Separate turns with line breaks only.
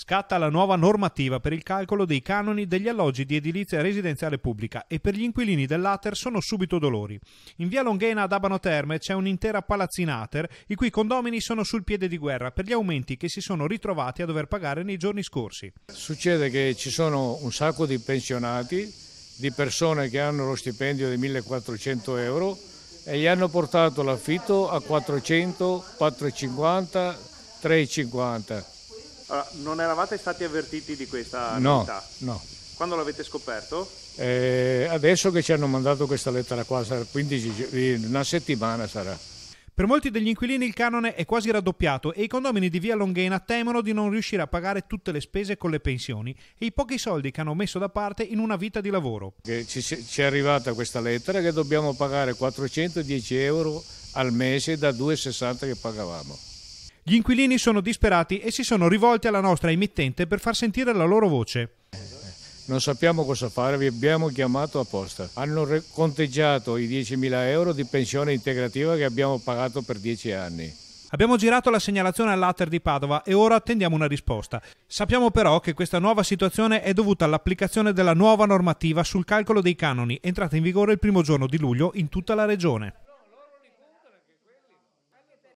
Scatta la nuova normativa per il calcolo dei canoni degli alloggi di edilizia residenziale pubblica e per gli inquilini dell'Ater sono subito dolori. In via Longhena ad Abano Terme c'è un'intera palazzina Ater i cui condomini sono sul piede di guerra per gli aumenti che si sono ritrovati
a dover pagare nei giorni scorsi. Succede che ci sono un sacco di pensionati, di persone che hanno lo stipendio di 1400 euro e gli hanno portato l'affitto a 400, 450, 350
allora, non eravate stati avvertiti di questa no, novità? No. Quando l'avete scoperto?
Eh, adesso che ci hanno mandato questa lettera qua, sarà 15, eh, una settimana sarà.
Per molti degli inquilini il canone è quasi raddoppiato e i condomini di via Longhena temono di non riuscire a pagare tutte le spese con le pensioni e i pochi soldi che hanno messo da parte in una vita di
lavoro. Ci, ci è arrivata questa lettera che dobbiamo pagare 410 euro al mese da 2,60 che pagavamo. Gli inquilini sono disperati e si sono
rivolti alla nostra emittente per far sentire la loro voce.
Non sappiamo cosa fare, vi abbiamo chiamato apposta. Hanno conteggiato i 10.000 euro di pensione integrativa che abbiamo pagato per 10 anni.
Abbiamo girato la segnalazione all'Ater di Padova e ora attendiamo una risposta. Sappiamo però che questa nuova situazione è dovuta all'applicazione della nuova normativa sul calcolo dei canoni, entrata in vigore il primo giorno di luglio in tutta la regione.